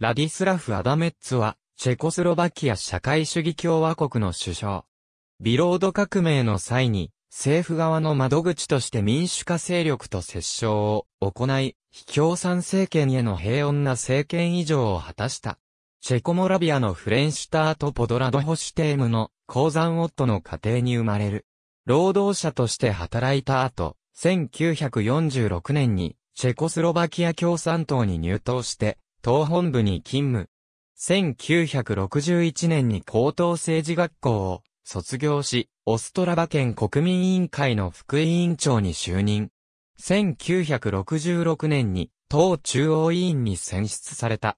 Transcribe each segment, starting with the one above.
ラディスラフ・アダメッツは、チェコスロバキア社会主義共和国の首相。ビロード革命の際に、政府側の窓口として民主化勢力と折衝を行い、非共産政権への平穏な政権以上を果たした。チェコモラビアのフレンシュタート・ポドラドホシテームの鉱山夫の家庭に生まれる。労働者として働いた後、1946年にチェコスロバキア共産党に入党して、党本部に勤務。1961年に高等政治学校を卒業し、オストラバ県国民委員会の副委員長に就任。1966年に党中央委員に選出された。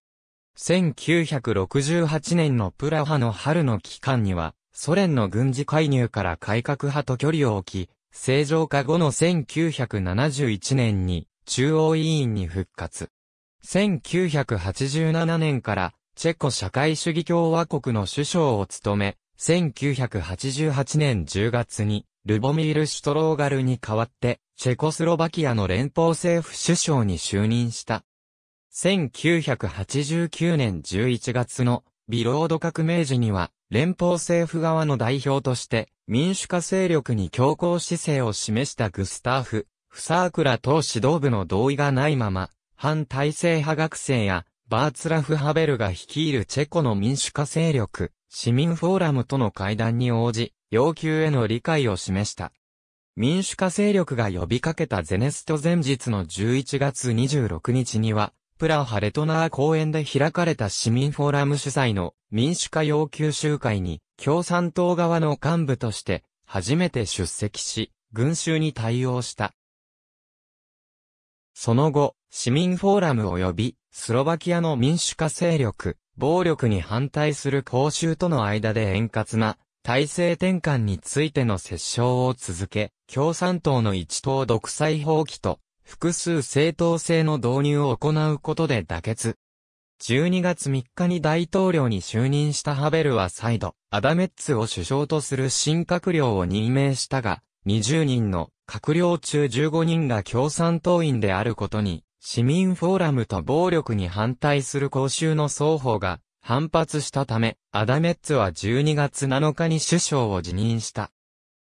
1968年のプラハの春の期間には、ソ連の軍事介入から改革派と距離を置き、正常化後の1971年に中央委員に復活。1987年からチェコ社会主義共和国の首相を務め、1988年10月にルボミール・シュトローガルに代わって、チェコスロバキアの連邦政府首相に就任した。1989年11月のビロード革命時には、連邦政府側の代表として、民主化勢力に強硬姿勢を示したグスターフ・フサークラ党指導部の同意がないまま、反体制派学生や、バーツラフ・ハベルが率いるチェコの民主化勢力、市民フォーラムとの会談に応じ、要求への理解を示した。民主化勢力が呼びかけたゼネスト前日の11月26日には、プラハレトナー公園で開かれた市民フォーラム主催の民主化要求集会に共産党側の幹部として初めて出席し、群衆に対応した。その後、市民フォーラム及びスロバキアの民主化勢力、暴力に反対する公衆との間で円滑な体制転換についての折衝を続け、共産党の一党独裁放棄と複数政党制の導入を行うことで妥結。12月3日に大統領に就任したハベルは再度、アダメッツを首相とする新閣僚を任命したが、20人の閣僚中15人が共産党員であることに市民フォーラムと暴力に反対する公衆の双方が反発したため、アダメッツは12月7日に首相を辞任した。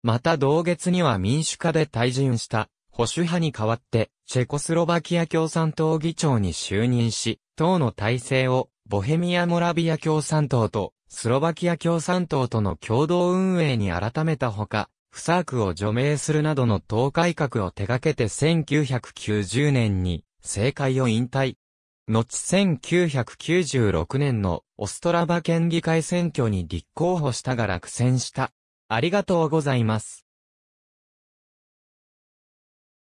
また同月には民主化で退陣した保守派に代わって、チェコスロバキア共産党議長に就任し、党の体制をボヘミア・モラビア共産党とスロバキア共産党との共同運営に改めたほか、不作を除名するなどの党改革を手掛けて1990年に政界を引退。後1996年のオストラバ県議会選挙に立候補したが落選した。ありがとうございます。